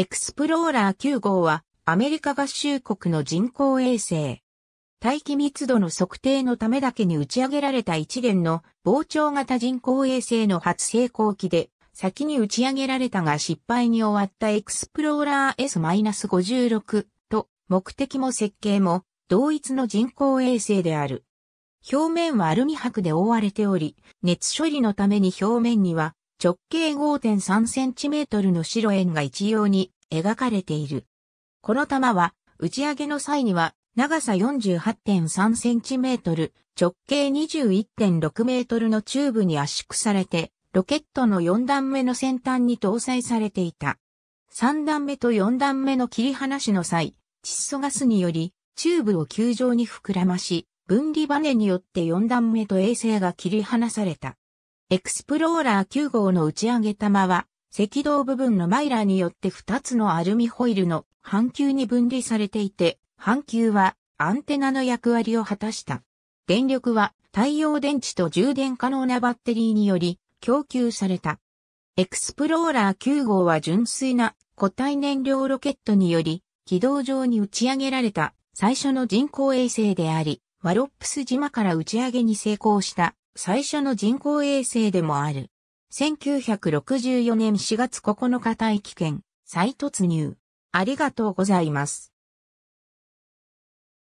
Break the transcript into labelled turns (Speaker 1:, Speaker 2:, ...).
Speaker 1: エクスプローラー9号はアメリカ合衆国の人工衛星。大気密度の測定のためだけに打ち上げられた一連の膨張型人工衛星の初成功期で先に打ち上げられたが失敗に終わったエクスプローラー S-56 と目的も設計も同一の人工衛星である。表面はアルミ箔で覆われており、熱処理のために表面には直径 5.3cm の白円が一様に描かれている。この玉は、打ち上げの際には、長さ 48.3cm、直径 21.6m のチューブに圧縮されて、ロケットの4段目の先端に搭載されていた。3段目と4段目の切り離しの際、窒素ガスにより、チューブを球状に膨らまし、分離バネによって4段目と衛星が切り離された。エクスプローラー9号の打ち上げ玉は、赤道部分のマイラーによって2つのアルミホイルの半球に分離されていて、半球はアンテナの役割を果たした。電力は太陽電池と充電可能なバッテリーにより供給された。エクスプローラー9号は純粋な固体燃料ロケットにより軌道上に打ち上げられた最初の人工衛星であり、ワロップス島から打ち上げに成功した最初の人工衛星でもある。1964年4月9日大気圏、再突入。ありがとうございます。